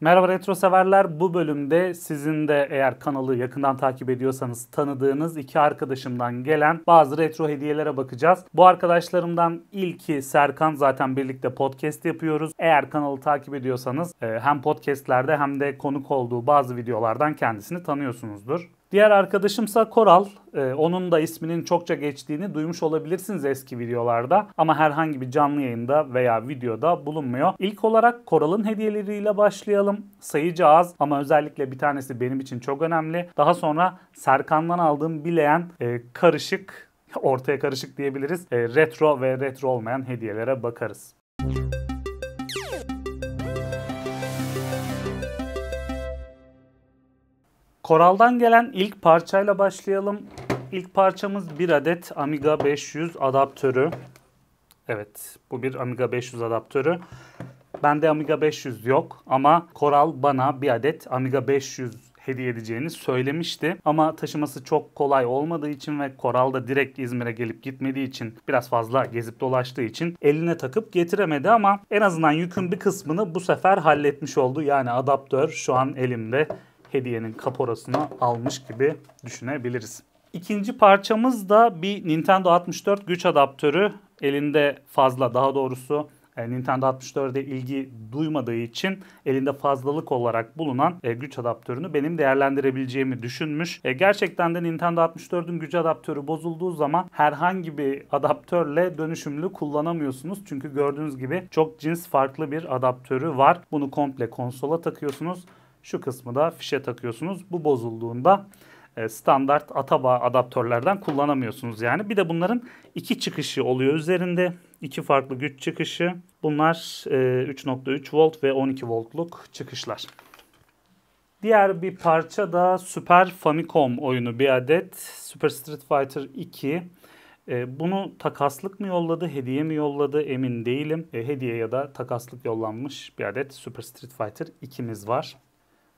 Merhaba retro severler. Bu bölümde sizin de eğer kanalı yakından takip ediyorsanız tanıdığınız iki arkadaşımdan gelen bazı retro hediyelere bakacağız. Bu arkadaşlarımdan ilki Serkan zaten birlikte podcast yapıyoruz. Eğer kanalı takip ediyorsanız e, hem podcastlerde hem de konuk olduğu bazı videolardan kendisini tanıyorsunuzdur. Diğer arkadaşımsa Koral. Ee, onun da isminin çokça geçtiğini duymuş olabilirsiniz eski videolarda ama herhangi bir canlı yayında veya videoda bulunmuyor. İlk olarak Koral'ın hediyeleriyle başlayalım. Sayıca az ama özellikle bir tanesi benim için çok önemli. Daha sonra Serkan'dan aldığım bileyen e, karışık, ortaya karışık diyebiliriz. E, retro ve retro olmayan hediyelere bakarız. Koral'dan gelen ilk parçayla başlayalım. İlk parçamız bir adet Amiga 500 adaptörü. Evet bu bir Amiga 500 adaptörü. Bende Amiga 500 yok ama Koral bana bir adet Amiga 500 hediye edeceğini söylemişti. Ama taşıması çok kolay olmadığı için ve Koral da direkt İzmir'e gelip gitmediği için biraz fazla gezip dolaştığı için eline takıp getiremedi ama en azından yükün bir kısmını bu sefer halletmiş oldu. Yani adaptör şu an elimde hediyenin kaporasını almış gibi düşünebiliriz. İkinci parçamız da bir Nintendo 64 güç adaptörü. Elinde fazla daha doğrusu e, Nintendo 64'e ilgi duymadığı için elinde fazlalık olarak bulunan e, güç adaptörünü benim değerlendirebileceğimi düşünmüş. E, gerçekten de Nintendo 64'ün güç adaptörü bozulduğu zaman herhangi bir adaptörle dönüşümlü kullanamıyorsunuz. Çünkü gördüğünüz gibi çok cins farklı bir adaptörü var. Bunu komple konsola takıyorsunuz şu kısmı da fişe takıyorsunuz. Bu bozulduğunda e, standart Ataba adaptörlerden kullanamıyorsunuz yani. Bir de bunların iki çıkışı oluyor üzerinde. İki farklı güç çıkışı. Bunlar 3.3 e, volt ve 12 voltluk çıkışlar. Diğer bir parça da Super Famicom oyunu bir adet. Super Street Fighter 2. E, bunu takaslık mı yolladı, hediye mi yolladı emin değilim. Hediye ya da takaslık yollanmış bir adet Super Street Fighter 2'miz var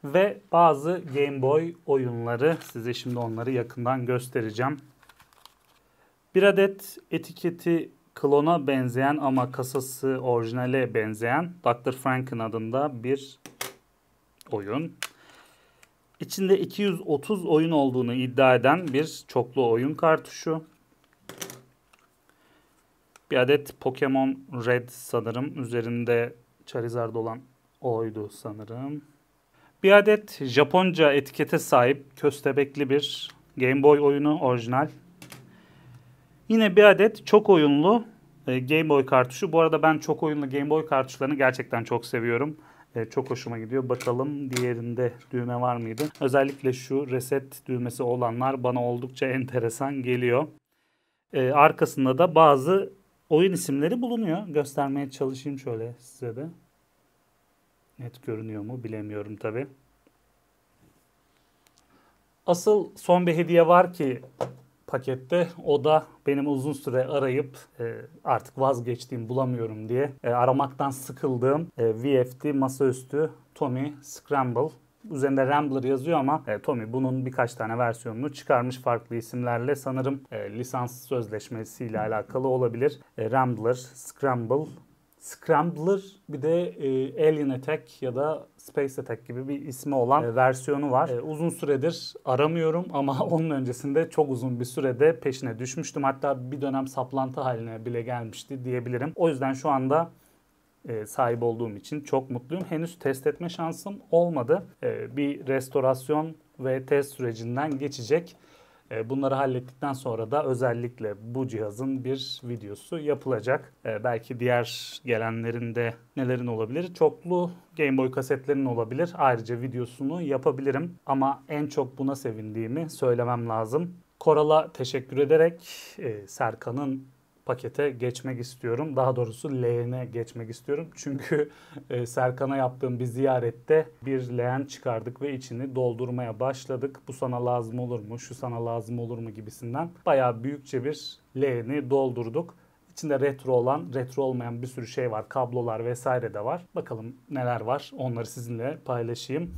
ve bazı Game Boy oyunları size şimdi onları yakından göstereceğim. Bir adet etiketi klona benzeyen ama kasası orijinale benzeyen Dr. Franken adında bir oyun. İçinde 230 oyun olduğunu iddia eden bir çoklu oyun kartuşu. Bir adet Pokemon Red sanırım. Üzerinde Charizard olan oydu sanırım. Bir adet Japonca etikete sahip köstebekli bir Game Boy oyunu orijinal. Yine bir adet çok oyunlu e, Game Boy kartuşu. Bu arada ben çok oyunlu Game Boy kartuşlarını gerçekten çok seviyorum. E, çok hoşuma gidiyor. Bakalım diğerinde düğme var mıydı? Özellikle şu reset düğmesi olanlar bana oldukça enteresan geliyor. E, arkasında da bazı oyun isimleri bulunuyor. Göstermeye çalışayım şöyle size de. Net görünüyor mu bilemiyorum tabi. Asıl son bir hediye var ki pakette. O da benim uzun süre arayıp e, artık vazgeçtiğim bulamıyorum diye e, aramaktan sıkıldığım e, VFD masaüstü Tommy Scramble. Üzerinde Rambler yazıyor ama e, Tommy bunun birkaç tane versiyonunu çıkarmış farklı isimlerle. Sanırım e, lisans sözleşmesiyle alakalı olabilir. E, Rambler, Scramble Scrambler bir de e, Alien Attack ya da Space Attack gibi bir ismi olan e, versiyonu var. E, uzun süredir aramıyorum ama onun öncesinde çok uzun bir sürede peşine düşmüştüm. Hatta bir dönem saplantı haline bile gelmişti diyebilirim. O yüzden şu anda e, sahip olduğum için çok mutluyum. Henüz test etme şansım olmadı. E, bir restorasyon ve test sürecinden geçecek. E, bunları hallettikten sonra da özellikle bu cihazın bir videosu yapılacak. E, belki diğer gelenlerinde nelerin olabilir? Çoklu Game Boy kasetlerin olabilir. Ayrıca videosunu yapabilirim. Ama en çok buna sevindiğimi söylemem lazım. Koral'a teşekkür ederek e, Serkan'ın pakete geçmek istiyorum. Daha doğrusu leğene geçmek istiyorum. Çünkü e, Serkan'a yaptığım bir ziyarette bir leğen çıkardık ve içini doldurmaya başladık. Bu sana lazım olur mu, şu sana lazım olur mu gibisinden. Bayağı büyükçe bir leğeni doldurduk. İçinde retro olan, retro olmayan bir sürü şey var. Kablolar vesaire de var. Bakalım neler var onları sizinle paylaşayım.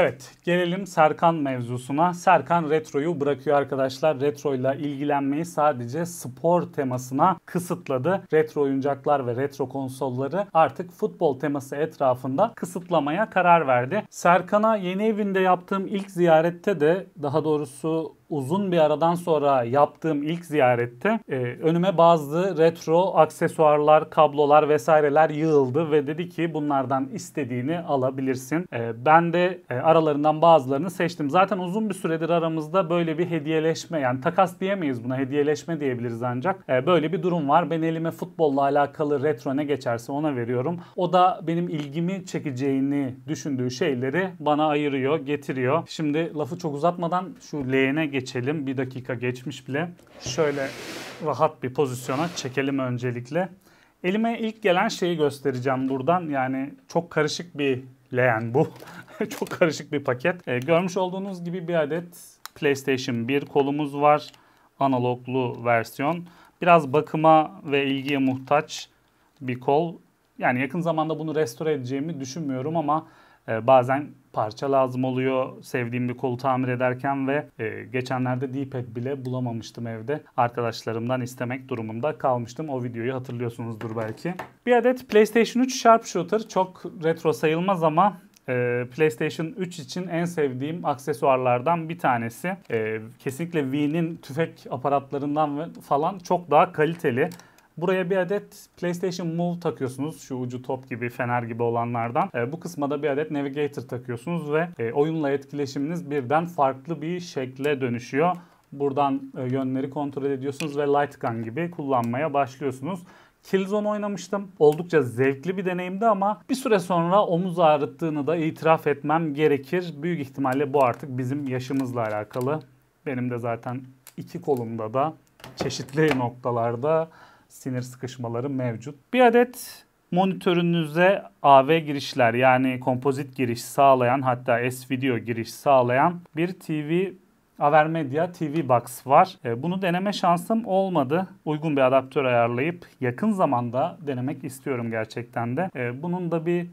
Evet gelelim Serkan mevzusuna. Serkan retroyu bırakıyor arkadaşlar. Retroyla ilgilenmeyi sadece spor temasına kısıtladı. Retro oyuncaklar ve retro konsolları artık futbol teması etrafında kısıtlamaya karar verdi. Serkan'a yeni evinde yaptığım ilk ziyarette de daha doğrusu uzun bir aradan sonra yaptığım ilk ziyarette e, önüme bazı retro aksesuarlar, kablolar vesaireler yığıldı ve dedi ki bunlardan istediğini alabilirsin. E, ben de e, aralarından bazılarını seçtim. Zaten uzun bir süredir aramızda böyle bir hediyeleşme yani takas diyemeyiz buna hediyeleşme diyebiliriz ancak. E, böyle bir durum var. Ben elime futbolla alakalı retro ne geçerse ona veriyorum. O da benim ilgimi çekeceğini düşündüğü şeyleri bana ayırıyor, getiriyor. Şimdi lafı çok uzatmadan şu leğene geçelim geçelim. Bir dakika geçmiş bile. Şöyle rahat bir pozisyona çekelim öncelikle. Elime ilk gelen şeyi göstereceğim buradan. Yani çok karışık bir leğen bu. çok karışık bir paket. Ee, görmüş olduğunuz gibi bir adet PlayStation 1 kolumuz var. Analoglu versiyon. Biraz bakıma ve ilgiye muhtaç bir kol. Yani yakın zamanda bunu restore edeceğimi düşünmüyorum ama ee, bazen parça lazım oluyor sevdiğim bir kolu tamir ederken ve e, geçenlerde D-pad bile bulamamıştım evde. Arkadaşlarımdan istemek durumunda kalmıştım. O videoyu hatırlıyorsunuzdur belki. Bir adet PlayStation 3 Sharpshooter. Çok retro sayılmaz ama e, PlayStation 3 için en sevdiğim aksesuarlardan bir tanesi. E, kesinlikle Wii'nin tüfek aparatlarından falan çok daha kaliteli. Buraya bir adet PlayStation Move takıyorsunuz. Şu ucu top gibi, fener gibi olanlardan. E, bu kısma da bir adet Navigator takıyorsunuz ve e, oyunla etkileşiminiz birden farklı bir şekle dönüşüyor. Buradan e, yönleri kontrol ediyorsunuz ve Light Gun gibi kullanmaya başlıyorsunuz. Killzone oynamıştım. Oldukça zevkli bir deneyimdi ama bir süre sonra omuz ağrıttığını da itiraf etmem gerekir. Büyük ihtimalle bu artık bizim yaşımızla alakalı. Benim de zaten iki kolumda da çeşitli noktalarda sinir sıkışmaları mevcut. Bir adet monitörünüze AV girişler yani kompozit giriş sağlayan hatta S-Video giriş sağlayan bir TV Avermedia TV Box var. E, bunu deneme şansım olmadı. Uygun bir adaptör ayarlayıp yakın zamanda denemek istiyorum gerçekten de. E, bunun da bir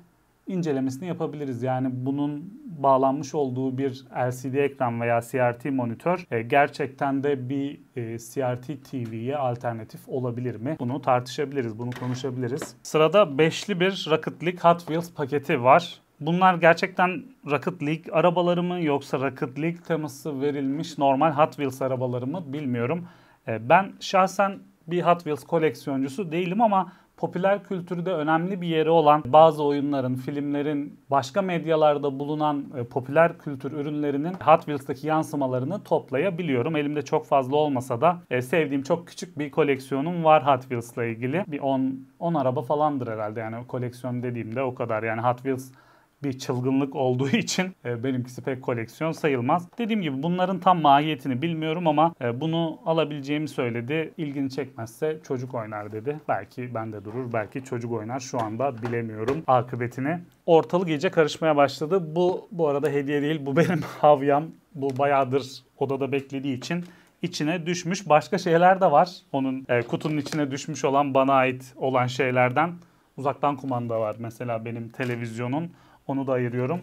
incelemesini yapabiliriz. Yani bunun bağlanmış olduğu bir LCD ekran veya CRT monitör e, gerçekten de bir e, CRT TV'ye alternatif olabilir mi? Bunu tartışabiliriz, bunu konuşabiliriz. Sırada beşli bir Rocket League Hot Wheels paketi var. Bunlar gerçekten Rocket League arabaları mı yoksa Rocket League teması verilmiş normal Hot Wheels arabaları mı bilmiyorum. E, ben şahsen bir Hot Wheels koleksiyoncusu değilim ama popüler kültürde önemli bir yeri olan bazı oyunların, filmlerin, başka medyalarda bulunan e, popüler kültür ürünlerinin Hot Wheels'taki yansımalarını toplayabiliyorum. Elimde çok fazla olmasa da e, sevdiğim çok küçük bir koleksiyonum var Hot Wheels'la ilgili. Bir 10 10 araba falandır herhalde yani koleksiyon dediğimde o kadar. Yani Hot Wheels bir çılgınlık olduğu için e, benimkisi pek koleksiyon sayılmaz. Dediğim gibi bunların tam mahiyetini bilmiyorum ama e, bunu alabileceğimi söyledi. İlgini çekmezse çocuk oynar dedi. Belki bende durur, belki çocuk oynar. Şu anda bilemiyorum akıbetini. Ortalık iyice karışmaya başladı. Bu bu arada hediye değil, bu benim havyam. Bu bayağıdır odada beklediği için içine düşmüş başka şeyler de var. Onun e, kutunun içine düşmüş olan bana ait olan şeylerden uzaktan kumanda var. Mesela benim televizyonun onu da ayırıyorum.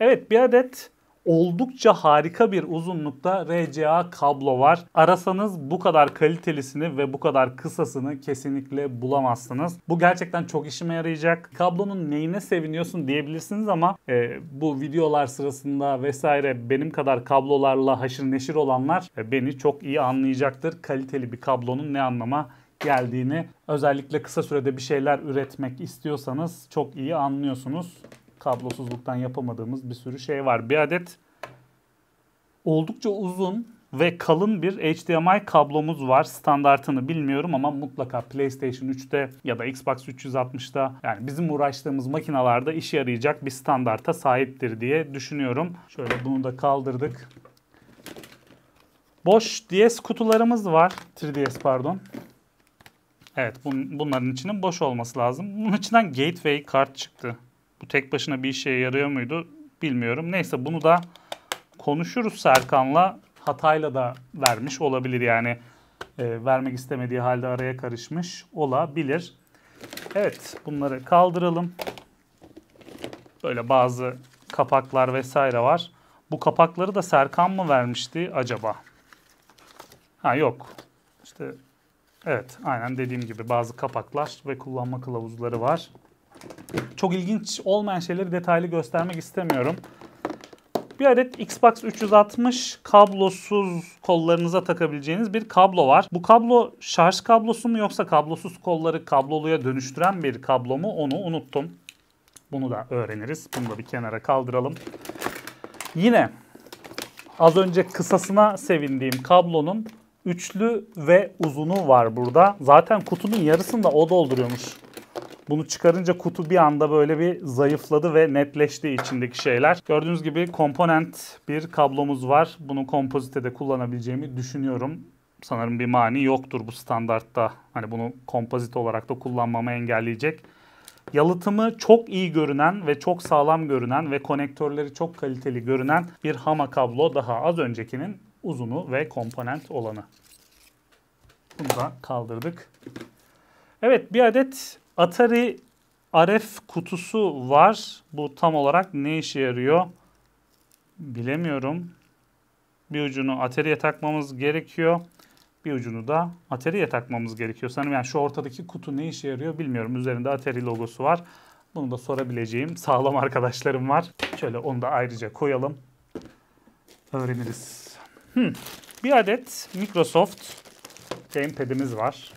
Evet bir adet oldukça harika bir uzunlukta RCA kablo var. Arasanız bu kadar kalitelisini ve bu kadar kısasını kesinlikle bulamazsınız. Bu gerçekten çok işime yarayacak. Kablonun neyine seviniyorsun diyebilirsiniz ama e, bu videolar sırasında vesaire benim kadar kablolarla haşır neşir olanlar e, beni çok iyi anlayacaktır. Kaliteli bir kablonun ne anlama geldiğini özellikle kısa sürede bir şeyler üretmek istiyorsanız çok iyi anlıyorsunuz kablosuzluktan yapamadığımız bir sürü şey var. Bir adet oldukça uzun ve kalın bir HDMI kablomuz var. Standartını bilmiyorum ama mutlaka PlayStation 3'te ya da Xbox 360'ta yani bizim uğraştığımız makinalarda işe yarayacak bir standarta sahiptir diye düşünüyorum. Şöyle bunu da kaldırdık. Boş DS kutularımız var. 3DS pardon. Evet bun bunların içinin boş olması lazım. Bunun içinden gateway kart çıktı. Bu tek başına bir işe yarıyor muydu bilmiyorum. Neyse bunu da konuşuruz Serkan'la. Hatayla da vermiş olabilir yani. E, vermek istemediği halde araya karışmış olabilir. Evet bunları kaldıralım. Böyle bazı kapaklar vesaire var. Bu kapakları da Serkan mı vermişti acaba? Ha yok. İşte evet aynen dediğim gibi bazı kapaklar ve kullanma kılavuzları var çok ilginç olmayan şeyleri detaylı göstermek istemiyorum. Bir adet Xbox 360 kablosuz kollarınıza takabileceğiniz bir kablo var. Bu kablo şarj kablosu mu yoksa kablosuz kolları kabloluya dönüştüren bir kablo mu onu unuttum. Bunu da öğreniriz. Bunu da bir kenara kaldıralım. Yine az önce kısasına sevindiğim kablonun üçlü ve uzunu var burada. Zaten kutunun yarısını da o dolduruyormuş. Bunu çıkarınca kutu bir anda böyle bir zayıfladı ve netleşti içindeki şeyler. Gördüğünüz gibi komponent bir kablomuz var. Bunu de kullanabileceğimi düşünüyorum sanırım bir mani yoktur bu standartta. Hani bunu kompozit olarak da kullanmamı engelleyecek. Yalıtımı çok iyi görünen ve çok sağlam görünen ve konektörleri çok kaliteli görünen bir Hama kablo daha az öncekinin uzunu ve komponent olanı. Bunu da kaldırdık. Evet bir adet Atari RF kutusu var. Bu tam olarak ne işe yarıyor? Bilemiyorum. Bir ucunu Atari'ye takmamız gerekiyor. Bir ucunu da Atari'ye takmamız gerekiyor. Sanırım yani şu ortadaki kutu ne işe yarıyor bilmiyorum. Üzerinde Atari logosu var. Bunu da sorabileceğim sağlam arkadaşlarım var. Şöyle onu da ayrıca koyalım. Öğreniriz. Hmm. Bir adet Microsoft gamepad'imiz var.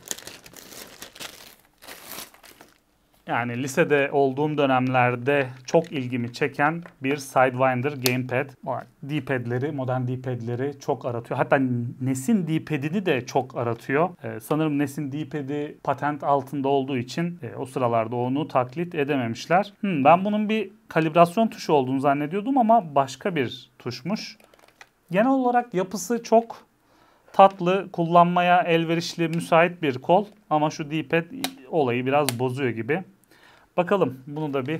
Yani lisede olduğum dönemlerde çok ilgimi çeken bir Sidewinder gamepad. D-pad'leri, modern D-pad'leri çok aratıyor. Hatta Nes'in D-pad'ini de çok aratıyor. Ee, sanırım Nes'in D-pad'i patent altında olduğu için e, o sıralarda onu taklit edememişler. Hmm, ben bunun bir kalibrasyon tuşu olduğunu zannediyordum ama başka bir tuşmuş. Genel olarak yapısı çok tatlı, kullanmaya elverişli, müsait bir kol. Ama şu D-pad olayı biraz bozuyor gibi. Bakalım bunu da bir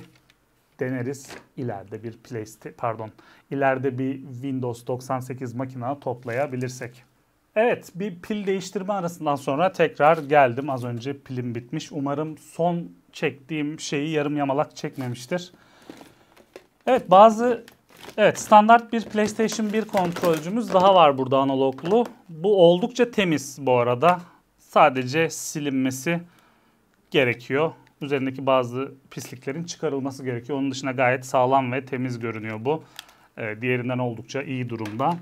deneriz. ileride bir PlayStation pardon ileride bir Windows 98 makina toplayabilirsek. Evet bir pil değiştirme arasından sonra tekrar geldim. Az önce pilim bitmiş. Umarım son çektiğim şeyi yarım yamalak çekmemiştir. Evet bazı Evet standart bir PlayStation 1 kontrolcümüz daha var burada analoglu. Bu oldukça temiz bu arada. Sadece silinmesi gerekiyor üzerindeki bazı pisliklerin çıkarılması gerekiyor. Onun dışında gayet sağlam ve temiz görünüyor bu. E, diğerinden oldukça iyi durumda.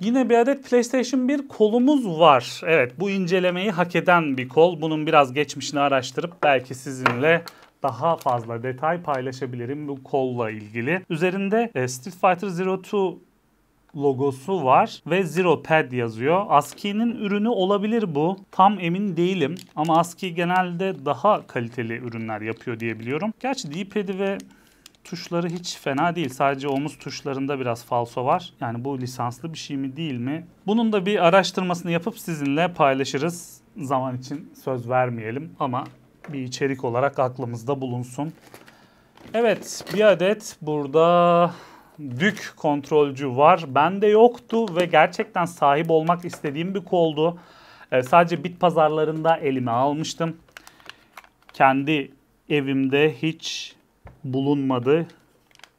Yine bir adet PlayStation 1 kolumuz var. Evet bu incelemeyi hak eden bir kol. Bunun biraz geçmişini araştırıp belki sizinle daha fazla detay paylaşabilirim bu kolla ilgili. Üzerinde e, Street Fighter Zero 2 logosu var ve Zero Pad yazıyor. ASCII'nin ürünü olabilir bu. Tam emin değilim ama ASCII genelde daha kaliteli ürünler yapıyor diye biliyorum. Gerçi D-Pad'i ve tuşları hiç fena değil. Sadece omuz tuşlarında biraz falso var. Yani bu lisanslı bir şey mi değil mi? Bunun da bir araştırmasını yapıp sizinle paylaşırız. Zaman için söz vermeyelim ama bir içerik olarak aklımızda bulunsun. Evet bir adet burada Dük kontrolcü var. Bende yoktu ve gerçekten sahip olmak istediğim bir koldu. E, ee, sadece bit pazarlarında elime almıştım. Kendi evimde hiç bulunmadı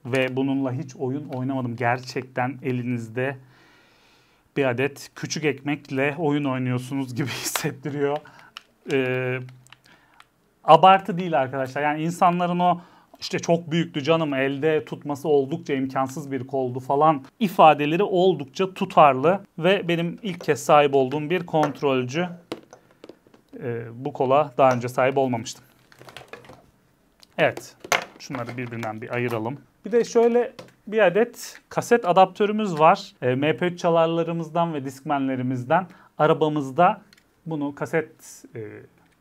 ve bununla hiç oyun oynamadım. Gerçekten elinizde bir adet küçük ekmekle oyun oynuyorsunuz gibi hissettiriyor. Ee, abartı değil arkadaşlar. Yani insanların o işte çok büyüktü canım elde tutması oldukça imkansız bir koldu falan ifadeleri oldukça tutarlı ve benim ilk kez sahip olduğum bir kontrolcü e, bu kola daha önce sahip olmamıştım. Evet şunları birbirinden bir ayıralım. Bir de şöyle bir adet kaset adaptörümüz var. E, MP3 çalarlarımızdan ve diskmenlerimizden arabamızda bunu kaset e,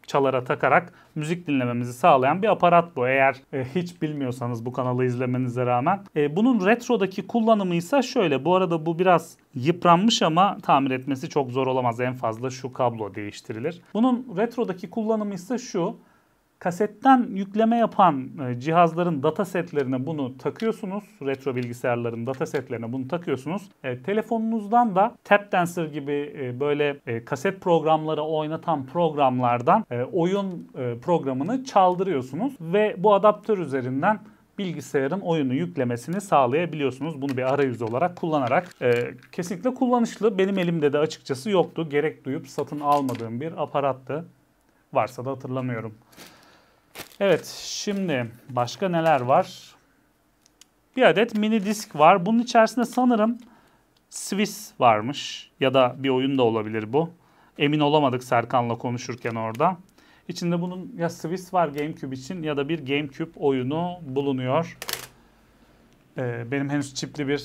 çalara takarak müzik dinlememizi sağlayan bir aparat bu. Eğer e, hiç bilmiyorsanız bu kanalı izlemenize rağmen. E, bunun retrodaki kullanımı ise şöyle. Bu arada bu biraz yıpranmış ama tamir etmesi çok zor olamaz. En fazla şu kablo değiştirilir. Bunun retrodaki kullanımı ise şu kasetten yükleme yapan e, cihazların data setlerine bunu takıyorsunuz. Retro bilgisayarların data setlerine bunu takıyorsunuz. E, telefonunuzdan da Tap Dancer gibi e, böyle e, kaset programları oynatan programlardan e, oyun e, programını çaldırıyorsunuz ve bu adaptör üzerinden bilgisayarın oyunu yüklemesini sağlayabiliyorsunuz. Bunu bir arayüz olarak kullanarak. E, kesinlikle kullanışlı. Benim elimde de açıkçası yoktu. Gerek duyup satın almadığım bir aparattı. Varsa da hatırlamıyorum. Evet şimdi başka neler var? Bir adet mini disk var. Bunun içerisinde sanırım Swiss varmış ya da bir oyun da olabilir bu. Emin olamadık Serkan'la konuşurken orada. İçinde bunun ya Swiss var GameCube için ya da bir GameCube oyunu bulunuyor. Ee, benim henüz çipli bir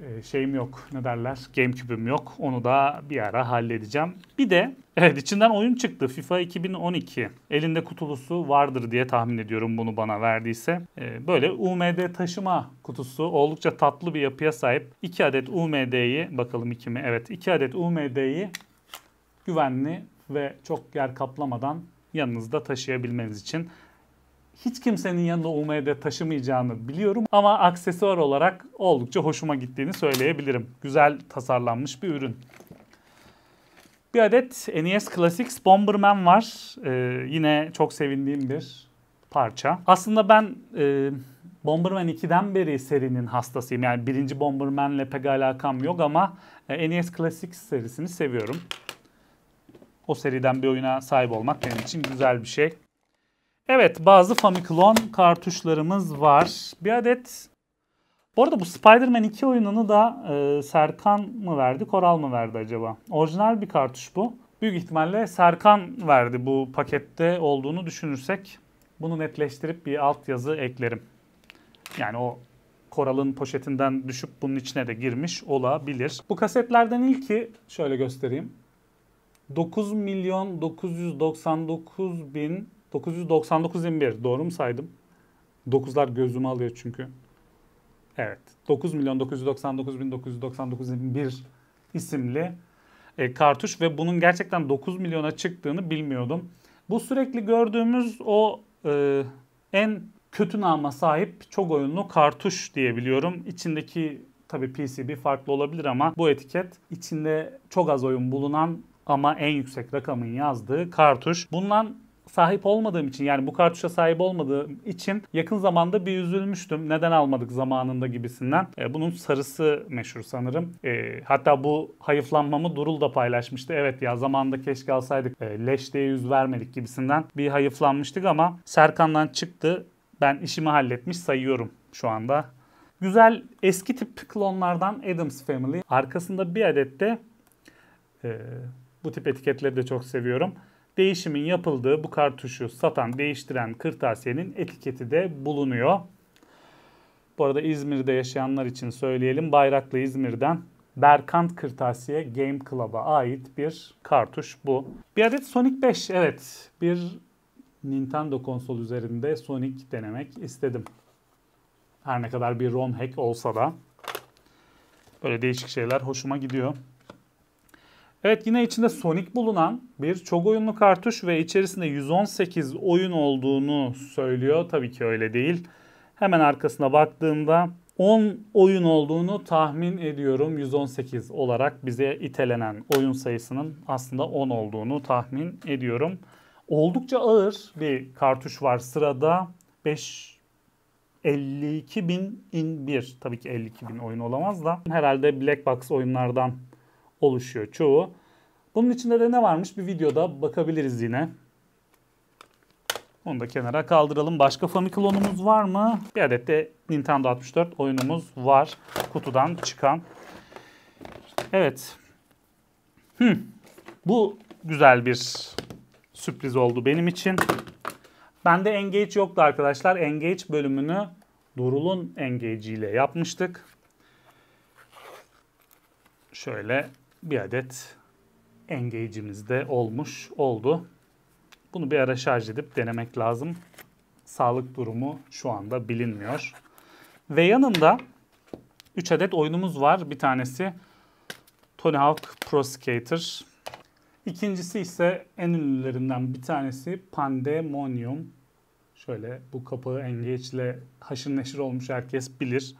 ee, şeyim yok. Ne derler? GameCube'üm yok. Onu da bir ara halledeceğim. Bir de evet içinden oyun çıktı. FIFA 2012. Elinde kutulusu vardır diye tahmin ediyorum bunu bana verdiyse. Ee, böyle UMD taşıma kutusu oldukça tatlı bir yapıya sahip. 2 adet UMD'yi bakalım 2 mi? Evet 2 adet UMD'yi güvenli ve çok yer kaplamadan yanınızda taşıyabilmeniz için hiç kimsenin yanında Ume'de taşımayacağını biliyorum ama aksesuar olarak oldukça hoşuma gittiğini söyleyebilirim. Güzel tasarlanmış bir ürün. Bir adet NES Classics Bomberman var. Ee, yine çok sevindiğim bir parça. Aslında ben e, Bomberman 2'den beri serinin hastasıyım. Yani birinci Bomberman'le pek alakam yok ama e, NES Classics serisini seviyorum. O seriden bir oyuna sahip olmak benim için güzel bir şey. Evet bazı Famiclone kartuşlarımız var. Bir adet. Bu arada bu Spider-Man 2 oyununu da e, Serkan mı verdi, Koral mı verdi acaba? Orijinal bir kartuş bu. Büyük ihtimalle Serkan verdi bu pakette olduğunu düşünürsek. Bunu netleştirip bir altyazı eklerim. Yani o Koral'ın poşetinden düşüp bunun içine de girmiş olabilir. Bu kasetlerden ilki şöyle göstereyim. 9 milyon 999 bin 999.001 doğru mu saydım? 9'lar gözümü alıyor çünkü. Evet 9 milyon 999 isimli e, kartuş ve bunun gerçekten 9 milyona çıktığını bilmiyordum. Bu sürekli gördüğümüz o e, en kötü nama sahip çok oyunlu kartuş diyebiliyorum. İçindeki tabii PCB farklı olabilir ama bu etiket içinde çok az oyun bulunan ama en yüksek rakamın yazdığı kartuş. Bundan sahip olmadığım için yani bu kartuşa sahip olmadığım için yakın zamanda bir üzülmüştüm. Neden almadık zamanında gibisinden. E, bunun sarısı meşhur sanırım. E, hatta bu hayıflanmamı Durul da paylaşmıştı. Evet ya zamanda keşke alsaydık. E, leş diye yüz vermedik gibisinden bir hayıflanmıştık ama Serkan'dan çıktı. Ben işimi halletmiş sayıyorum şu anda. Güzel eski tip klonlardan Adams Family. Arkasında bir adet de e, bu tip etiketleri de çok seviyorum değişimin yapıldığı bu kartuşu satan, değiştiren kırtasiyenin etiketi de bulunuyor. Bu arada İzmir'de yaşayanlar için söyleyelim. Bayraklı İzmir'den Berkant Kırtasiye Game Club'a ait bir kartuş bu. Bir adet Sonic 5 evet bir Nintendo konsol üzerinde Sonic denemek istedim. Her ne kadar bir ROM hack olsa da böyle değişik şeyler hoşuma gidiyor. Evet yine içinde Sonic bulunan bir çok oyunlu kartuş ve içerisinde 118 oyun olduğunu söylüyor. Tabii ki öyle değil. Hemen arkasına baktığımda 10 oyun olduğunu tahmin ediyorum. 118 olarak bize itelenen oyun sayısının aslında 10 olduğunu tahmin ediyorum. Oldukça ağır bir kartuş var sırada. 5 52 bin in bir. Tabii ki 52 bin oyun olamaz da. Herhalde Black Box oyunlardan oluşuyor çoğu. Bunun içinde de ne varmış bir videoda bakabiliriz yine. Onu da kenara kaldıralım. Başka Famiclon'umuz var mı? Bir adet de Nintendo 64 oyunumuz var. Kutudan çıkan. Evet. Hmm. Bu güzel bir sürpriz oldu benim için. Bende Engage yoktu arkadaşlar. Engage bölümünü Durul'un Engage ile yapmıştık. Şöyle bir adet engage'imiz de olmuş oldu. Bunu bir ara şarj edip denemek lazım. Sağlık durumu şu anda bilinmiyor. Ve yanında 3 adet oyunumuz var. Bir tanesi Tony Hawk Pro Skater. İkincisi ise en ünlülerinden bir tanesi Pandemonium. Şöyle bu kapağı ile haşır neşir olmuş herkes bilir.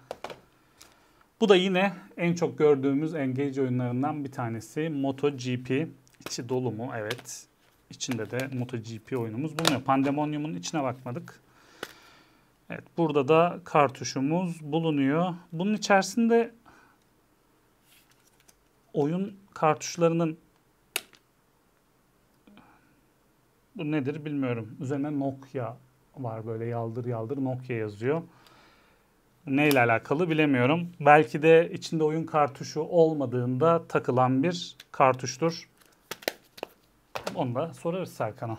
Bu da yine en çok gördüğümüz Engage oyunlarından bir tanesi. MotoGP. İçi dolu mu? Evet. İçinde de MotoGP oyunumuz bulunuyor. Pandemonium'un içine bakmadık. Evet burada da kartuşumuz bulunuyor. Bunun içerisinde oyun kartuşlarının bu nedir bilmiyorum. Üzerine Nokia var böyle yaldır yaldır Nokia yazıyor neyle alakalı bilemiyorum. Belki de içinde oyun kartuşu olmadığında takılan bir kartuştur. Onu da sorarız Serkan'a.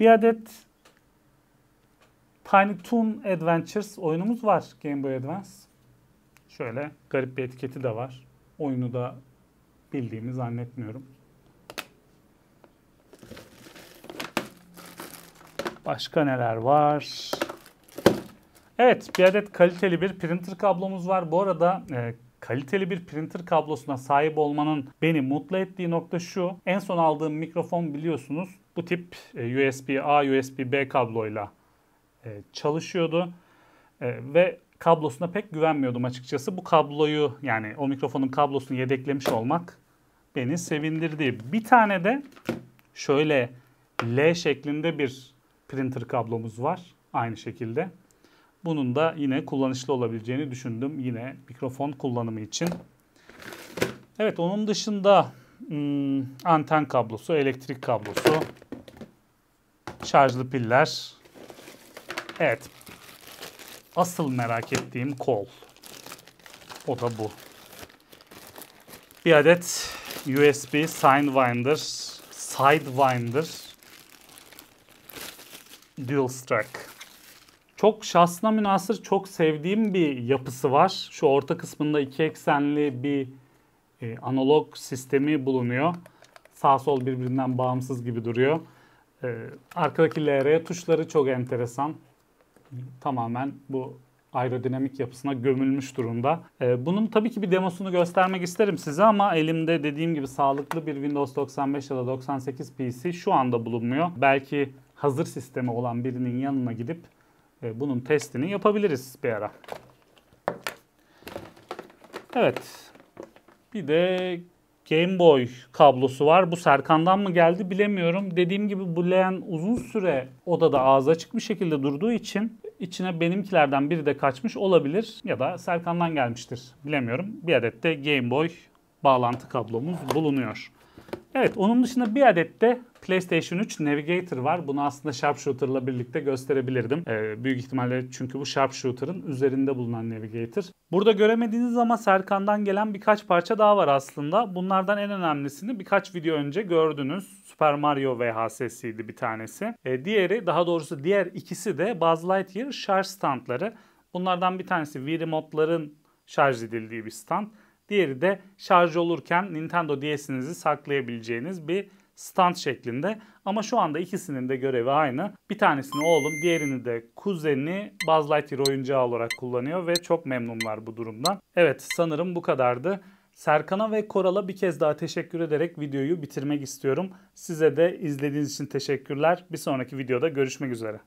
Bir adet Tiny Toon Adventures oyunumuz var Game Boy Advance. Şöyle garip bir etiketi de var. Oyunu da bildiğimi zannetmiyorum. Başka neler var? Evet bir adet kaliteli bir printer kablomuz var. Bu arada e, kaliteli bir printer kablosuna sahip olmanın beni mutlu ettiği nokta şu. En son aldığım mikrofon biliyorsunuz bu tip e, USB-A, USB-B kabloyla e, çalışıyordu. E, ve kablosuna pek güvenmiyordum açıkçası. Bu kabloyu yani o mikrofonun kablosunu yedeklemiş olmak beni sevindirdi. Bir tane de şöyle L şeklinde bir printer kablomuz var aynı şekilde. Bunun da yine kullanışlı olabileceğini düşündüm yine mikrofon kullanımı için. Evet onun dışında hmm, anten kablosu, elektrik kablosu, şarjlı piller. Evet. Asıl merak ettiğim kol. O da bu. Bir adet USB Sidewinder, Sidewinder Dual Track çok şahsına münasır çok sevdiğim bir yapısı var. Şu orta kısmında iki eksenli bir e, analog sistemi bulunuyor. Sağ sol birbirinden bağımsız gibi duruyor. E, arkadaki LR tuşları çok enteresan. Tamamen bu aerodinamik yapısına gömülmüş durumda. E, bunun tabii ki bir demosunu göstermek isterim size ama elimde dediğim gibi sağlıklı bir Windows 95 ya da 98 PC şu anda bulunmuyor. Belki hazır sistemi olan birinin yanına gidip e, bunun testini yapabiliriz bir ara. Evet. Bir de Game Boy kablosu var. Bu Serkan'dan mı geldi bilemiyorum. Dediğim gibi bu leğen uzun süre odada ağza açık bir şekilde durduğu için içine benimkilerden biri de kaçmış olabilir ya da Serkan'dan gelmiştir. Bilemiyorum. Bir adet de Game Boy bağlantı kablomuz bulunuyor. Evet onun dışında bir adet de PlayStation 3 Navigator var. Bunu aslında Sharpshooter'la birlikte gösterebilirdim. Ee, büyük ihtimalle çünkü bu Sharpshooter'ın üzerinde bulunan Navigator. Burada göremediğiniz ama Serkan'dan gelen birkaç parça daha var aslında. Bunlardan en önemlisini birkaç video önce gördünüz. Super Mario VHS'siydi bir tanesi. Ee, diğeri daha doğrusu diğer ikisi de Buzz Lightyear şarj standları. Bunlardan bir tanesi Wii Remote'ların şarj edildiği bir stand. Diğeri de şarj olurken Nintendo DS'inizi saklayabileceğiniz bir stand şeklinde. Ama şu anda ikisinin de görevi aynı. Bir tanesini oğlum, diğerini de kuzeni Buzz Lightyear oyuncağı olarak kullanıyor ve çok memnunlar bu durumdan. Evet sanırım bu kadardı. Serkan'a ve Koral'a bir kez daha teşekkür ederek videoyu bitirmek istiyorum. Size de izlediğiniz için teşekkürler. Bir sonraki videoda görüşmek üzere.